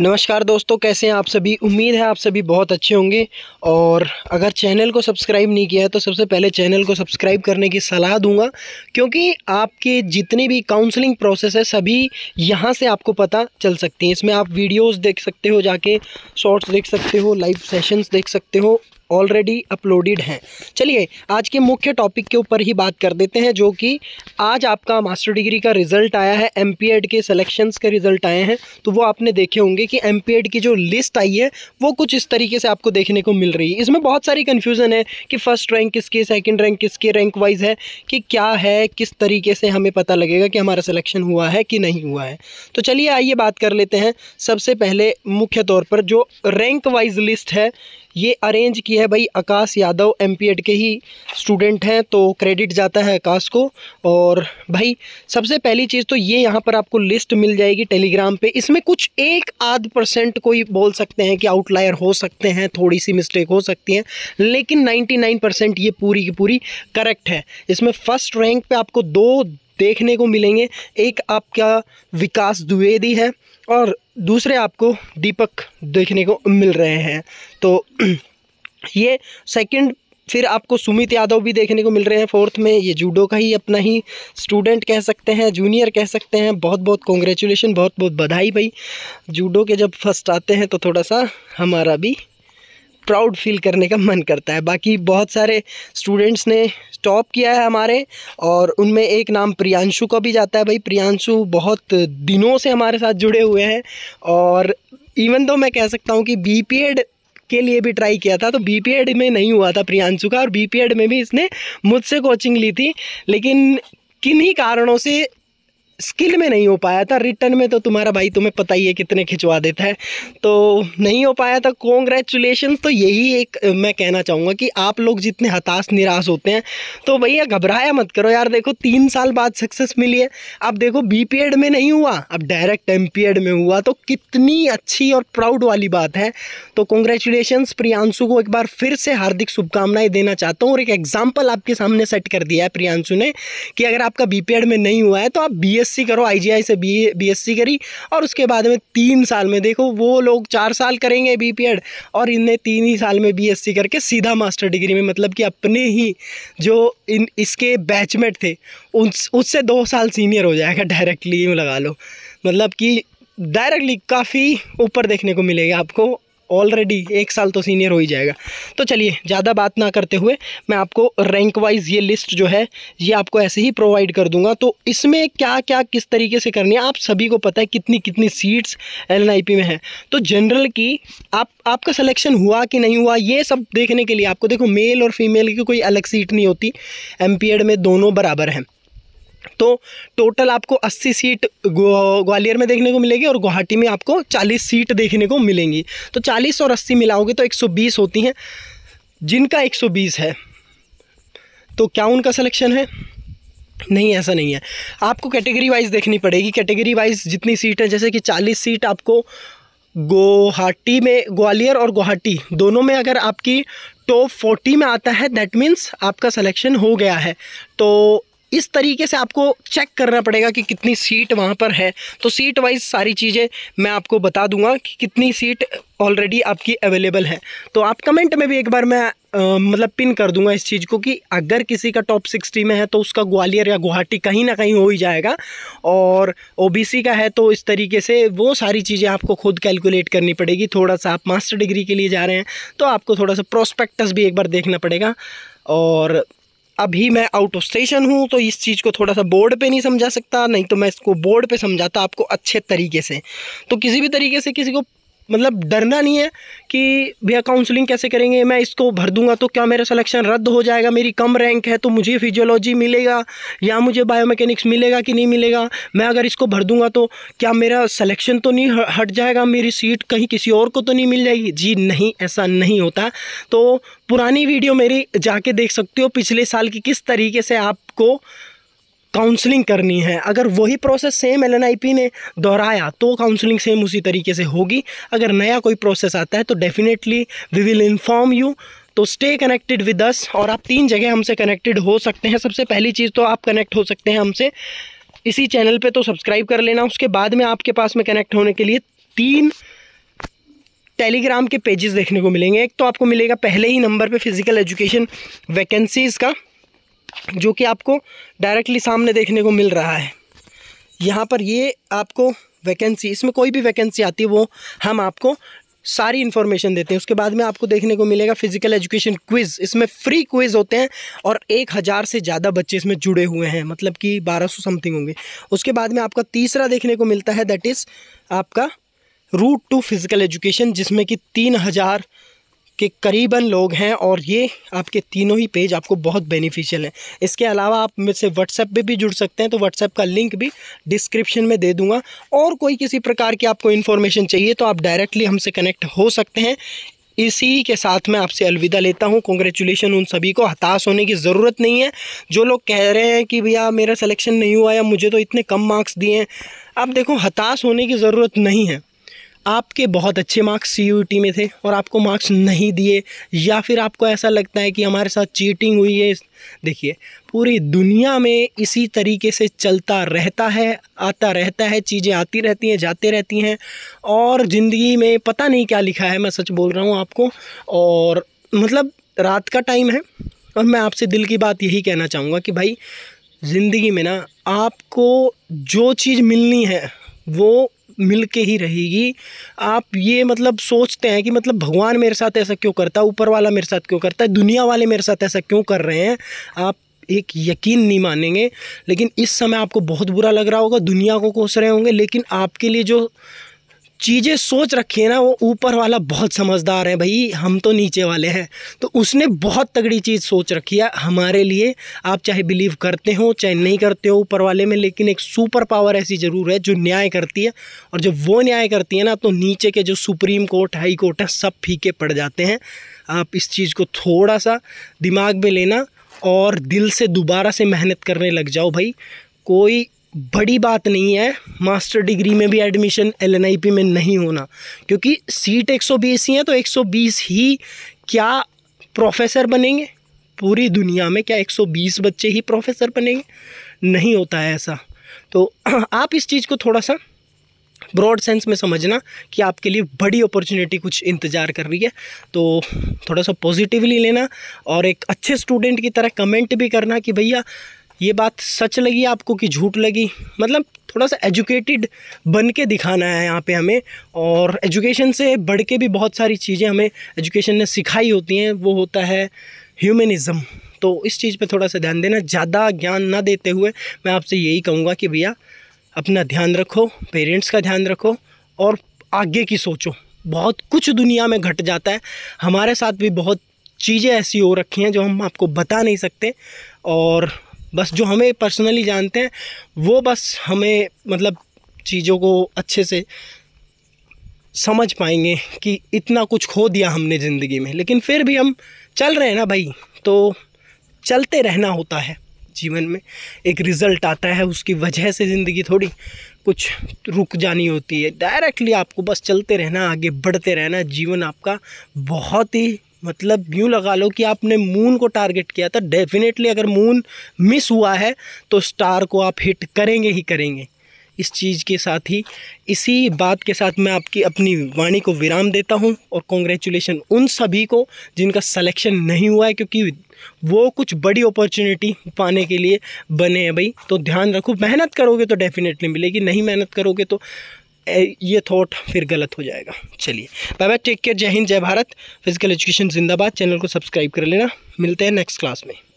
नमस्कार दोस्तों कैसे हैं आप सभी उम्मीद है आप सभी बहुत अच्छे होंगे और अगर चैनल को सब्सक्राइब नहीं किया है तो सबसे पहले चैनल को सब्सक्राइब करने की सलाह दूंगा क्योंकि आपके जितनी भी काउंसलिंग प्रोसेस है सभी यहां से आपको पता चल सकती हैं इसमें आप वीडियोस देख सकते हो जाके शॉर्ट्स देख सकते हो लाइव सेशंस देख सकते हो ऑलरेडी अपलोडेड हैं चलिए आज के मुख्य टॉपिक के ऊपर ही बात कर देते हैं जो कि आज आपका मास्टर डिग्री का रिज़ल्ट आया है एम के सिलेक्शंस के रिज़ल्ट आए हैं तो वो आपने देखे होंगे कि एम की जो लिस्ट आई है वो कुछ इस तरीके से आपको देखने को मिल रही है इसमें बहुत सारी कन्फ्यूज़न है कि फ़र्स्ट रैंक किसके सेकेंड रैंक किसकी रैंक वाइज है कि क्या है किस तरीके से हमें पता लगेगा कि हमारा सिलेक्शन हुआ है कि नहीं हुआ है तो चलिए आइए बात कर लेते हैं सबसे पहले मुख्य तौर पर जो रैंक वाइज लिस्ट है ये अरेंज की है भाई आकाश यादव एम के ही स्टूडेंट हैं तो क्रेडिट जाता है आकाश को और भाई सबसे पहली चीज़ तो ये यहाँ पर आपको लिस्ट मिल जाएगी टेलीग्राम पे इसमें कुछ एक आध परसेंट कोई बोल सकते हैं कि आउटलायर हो सकते हैं थोड़ी सी मिस्टेक हो सकती हैं लेकिन 99 परसेंट ये पूरी की पूरी करेक्ट है इसमें फर्स्ट रैंक पर आपको दो देखने को मिलेंगे एक आपका विकास द्विवेदी है और दूसरे आपको दीपक देखने को मिल रहे हैं तो ये सेकंड फिर आपको सुमित यादव भी देखने को मिल रहे हैं फोर्थ में ये जूडो का ही अपना ही स्टूडेंट कह सकते हैं जूनियर कह सकते हैं बहुत बहुत कॉन्ग्रेचुलेशन बहुत बहुत बधाई भाई जूडो के जब फर्स्ट आते हैं तो थोड़ा सा हमारा भी प्राउड फील करने का मन करता है बाकी बहुत सारे स्टूडेंट्स ने टॉप किया है हमारे और उनमें एक नाम प्रियांशु का भी जाता है भाई प्रियांशु बहुत दिनों से हमारे साथ जुड़े हुए हैं और इवन तो मैं कह सकता हूँ कि बी पी एड के लिए भी ट्राई किया था तो बी पी एड में नहीं हुआ था प्रियांशु का और बी पी एड में भी इसने मुझसे कोचिंग ली थी लेकिन किन्हीं कारणों से स्किल में नहीं हो पाया था रिटर्न में तो तुम्हारा भाई तुम्हें पता ही है कितने खिंचवा देता है तो नहीं हो पाया था कॉन्ग्रेचुलेशन तो यही एक मैं कहना चाहूँगा कि आप लोग जितने हताश निराश होते हैं तो भैया घबराया मत करो यार देखो तीन साल बाद सक्सेस मिली है अब देखो बी पी में नहीं हुआ अब डायरेक्ट एम में हुआ तो कितनी अच्छी और प्राउड वाली बात है तो कॉन्ग्रेचुलेशन प्रियांशु को एक बार फिर से हार्दिक शुभकामनाएं देना चाहता हूँ और एक एग्जाम्पल आपके सामने सेट कर दिया है प्रियांशु ने कि अगर आपका बी में नहीं हुआ है तो आप बी बीएससी करो आईजीआई से बी बीएससी करी और उसके बाद में तीन साल में देखो वो लोग चार साल करेंगे बी पी एड और इनने तीन ही साल में बीएससी करके सीधा मास्टर डिग्री में मतलब कि अपने ही जो इन इसके बैचमेट थे उन उससे दो साल सीनियर हो जाएगा डायरेक्टली लगा लो मतलब कि डायरेक्टली काफ़ी ऊपर देखने को मिलेगा आपको ऑलरेडी एक साल तो सीनियर हो ही जाएगा तो चलिए ज़्यादा बात ना करते हुए मैं आपको रैंक वाइज ये लिस्ट जो है ये आपको ऐसे ही प्रोवाइड कर दूंगा तो इसमें क्या क्या किस तरीके से करनी है आप सभी को पता है कितनी कितनी सीट्स एल में हैं तो जनरल की आप आपका सिलेक्शन हुआ कि नहीं हुआ ये सब देखने के लिए आपको देखो मेल और फीमेल की कोई अलग सीट नहीं होती एम में दोनों बराबर हैं तो टोटल आपको 80 सीट ग्वालियर में देखने को मिलेगी और गुवाहाटी में आपको 40 सीट देखने को मिलेंगी तो 40 और 80 मिलाओगे तो 120 होती हैं जिनका 120 है तो क्या उनका सिलेक्शन है नहीं ऐसा नहीं है आपको कैटेगरी वाइज देखनी पड़ेगी कैटेगरी वाइज जितनी सीट है जैसे कि चालीस सीट आपको गुवाहाटी में ग्वालियर और गुवाहाटी दोनों में अगर आपकी टॉप 40 में आता है दैट मीन्स आपका सिलेक्शन हो गया है तो इस तरीके से आपको चेक करना पड़ेगा कि कितनी सीट वहाँ पर है तो सीट वाइज सारी चीज़ें मैं आपको बता दूंगा कि कितनी सीट ऑलरेडी आपकी अवेलेबल है तो आप कमेंट में भी एक बार मैं मतलब पिन कर दूंगा इस चीज़ को कि अगर किसी का टॉप सिक्सटी में है तो उसका ग्वालियर या गुवाहाटी कहीं ना कहीं हो ही जाएगा और ओबीसी का है तो इस तरीके से वो सारी चीज़ें आपको खुद कैलकुलेट करनी पड़ेगी थोड़ा सा आप मास्टर डिग्री के लिए जा रहे हैं तो आपको थोड़ा सा प्रोस्पेक्टस भी एक बार देखना पड़ेगा और अभी मैं आउट ऑफ स्टेशन हूँ तो इस चीज़ को थोड़ा सा बोर्ड पे नहीं समझा सकता नहीं तो मैं इसको बोर्ड पे समझाता आपको अच्छे तरीके से तो किसी भी तरीके से किसी को मतलब डरना नहीं है कि भैया काउंसलिंग कैसे करेंगे मैं इसको भर दूंगा तो क्या मेरा सिलेक्शन रद्द हो जाएगा मेरी कम रैंक है तो मुझे फिजियोलॉजी मिलेगा या मुझे बायोमेकेनिक्स मिलेगा कि नहीं मिलेगा मैं अगर इसको भर दूंगा तो क्या मेरा सिलेक्शन तो नहीं हट जाएगा मेरी सीट कहीं किसी और को तो नहीं मिल जाएगी जी नहीं ऐसा नहीं होता तो पुरानी वीडियो मेरी जाके देख सकते हो पिछले साल की किस तरीके से आपको काउंसलिंग करनी है अगर वही प्रोसेस सेम एल ने दोहराया तो काउंसलिंग सेम उसी तरीके से होगी अगर नया कोई प्रोसेस आता है तो definitely we will inform you तो स्टे कनेक्टेड विद अस और आप तीन जगह हमसे कनेक्टेड हो सकते हैं सबसे पहली चीज़ तो आप कनेक्ट हो सकते हैं हमसे इसी चैनल पे तो सब्सक्राइब कर लेना उसके बाद में आपके पास में कनेक्ट होने के लिए तीन टेलीग्राम के पेजेस देखने को मिलेंगे एक तो आपको मिलेगा पहले ही नंबर पे फिज़िकल एजुकेशन वैकेंसीज़ का जो कि आपको डायरेक्टली सामने देखने को मिल रहा है यहाँ पर ये आपको वैकेंसी इसमें कोई भी वैकेंसी आती है वो हम आपको सारी इन्फॉर्मेशन देते हैं उसके बाद में आपको देखने को मिलेगा फिजिकल एजुकेशन क्विज़ इसमें फ्री क्विज़ होते हैं और एक हज़ार से ज़्यादा बच्चे इसमें जुड़े हुए हैं मतलब कि बारह सौ समथिंग होंगे उसके बाद में आपका तीसरा देखने को मिलता है दैट इज़ आपका रूट टू फिज़िकल एजुकेशन जिसमें कि तीन हज़ार के करीबन लोग हैं और ये आपके तीनों ही पेज आपको बहुत बेनिफिशियल हैं इसके अलावा आप मुझसे व्हाट्सएप पे भी जुड़ सकते हैं तो व्हाट्सएप का लिंक भी डिस्क्रिप्शन में दे दूंगा और कोई किसी प्रकार की आपको इन्फॉर्मेशन चाहिए तो आप डायरेक्टली हमसे कनेक्ट हो सकते हैं इसी के साथ मैं आपसे अलविदा लेता हूँ कॉन्ग्रेचुलेसन उन सभी को हताश होने की ज़रूरत नहीं है जो लोग कह रहे हैं कि भैया मेरा सिलेक्शन नहीं हुआ या मुझे तो इतने कम मार्क्स दिए हैं अब देखो हताश होने की ज़रूरत नहीं है आपके बहुत अच्छे मार्क्स सी में थे और आपको मार्क्स नहीं दिए या फिर आपको ऐसा लगता है कि हमारे साथ चीटिंग हुई है देखिए पूरी दुनिया में इसी तरीके से चलता रहता है आता रहता है चीज़ें आती रहती हैं जाते रहती हैं और ज़िंदगी में पता नहीं क्या लिखा है मैं सच बोल रहा हूँ आपको और मतलब रात का टाइम है और मैं आपसे दिल की बात यही कहना चाहूँगा कि भाई ज़िंदगी में ना आपको जो चीज़ मिलनी है वो मिल के ही रहेगी आप ये मतलब सोचते हैं कि मतलब भगवान मेरे साथ ऐसा क्यों करता है ऊपर वाला मेरे साथ क्यों करता है दुनिया वाले मेरे साथ ऐसा क्यों कर रहे हैं आप एक यकीन नहीं मानेंगे लेकिन इस समय आपको बहुत बुरा लग रहा होगा दुनिया को कोस रहे होंगे लेकिन आपके लिए जो चीज़ें सोच रखी है ना वो ऊपर वाला बहुत समझदार है भाई हम तो नीचे वाले हैं तो उसने बहुत तगड़ी चीज़ सोच रखी है हमारे लिए आप चाहे बिलीव करते हो चाहे नहीं करते हो ऊपर वाले में लेकिन एक सुपर पावर ऐसी ज़रूर है जो न्याय करती है और जब वो न्याय करती है ना तो नीचे के जो सुप्रीम कोर्ट हाई कोर्ट हैं सब फीके पड़ जाते हैं आप इस चीज़ को थोड़ा सा दिमाग में लेना और दिल से दोबारा से मेहनत करने लग जाओ भाई कोई बड़ी बात नहीं है मास्टर डिग्री में भी एडमिशन एल में नहीं होना क्योंकि सीट 120 ही है तो 120 ही क्या प्रोफेसर बनेंगे पूरी दुनिया में क्या 120 बच्चे ही प्रोफेसर बनेंगे नहीं होता है ऐसा तो आप इस चीज़ को थोड़ा सा ब्रॉड सेंस में समझना कि आपके लिए बड़ी अपॉर्चुनिटी कुछ इंतज़ार कर रही है तो थोड़ा सा पॉजिटिवली लेना और एक अच्छे स्टूडेंट की तरह कमेंट भी करना कि भैया ये बात सच लगी आपको कि झूठ लगी मतलब थोड़ा सा एजुकेटेड बन के दिखाना है यहाँ पे हमें और एजुकेशन से बढ़ के भी बहुत सारी चीज़ें हमें एजुकेशन ने सिखाई होती हैं वो होता है ह्यूमनिज़म तो इस चीज़ पे थोड़ा सा ध्यान देना ज़्यादा ज्ञान ना देते हुए मैं आपसे यही कहूँगा कि भैया अपना ध्यान रखो पेरेंट्स का ध्यान रखो और आगे की सोचो बहुत कुछ दुनिया में घट जाता है हमारे साथ भी बहुत चीज़ें ऐसी हो रखी हैं जो हम आपको बता नहीं सकते और बस जो हमें पर्सनली जानते हैं वो बस हमें मतलब चीज़ों को अच्छे से समझ पाएंगे कि इतना कुछ खो दिया हमने ज़िंदगी में लेकिन फिर भी हम चल रहे हैं ना भाई तो चलते रहना होता है जीवन में एक रिज़ल्ट आता है उसकी वजह से ज़िंदगी थोड़ी कुछ रुक जानी होती है डायरेक्टली आपको बस चलते रहना आगे बढ़ते रहना जीवन आपका बहुत ही मतलब यूँ लगा लो कि आपने मून को टारगेट किया था तो डेफिनेटली अगर मून मिस हुआ है तो स्टार को आप हिट करेंगे ही करेंगे इस चीज़ के साथ ही इसी बात के साथ मैं आपकी अपनी वाणी को विराम देता हूं और कॉन्ग्रेचुलेशन उन सभी को जिनका सिलेक्शन नहीं हुआ है क्योंकि वो कुछ बड़ी अपॉर्चुनिटी पाने के लिए बने हैं भाई तो ध्यान रखो मेहनत करोगे तो डेफिनेटली मिलेगी नहीं मेहनत करोगे तो ये थॉट फिर गलत हो जाएगा चलिए बाय बाय टेक केयर जय हिंद जय भारत फिजिकल एजुकेशन जिंदाबाद चैनल को सब्सक्राइब कर लेना मिलते हैं नेक्स्ट क्लास में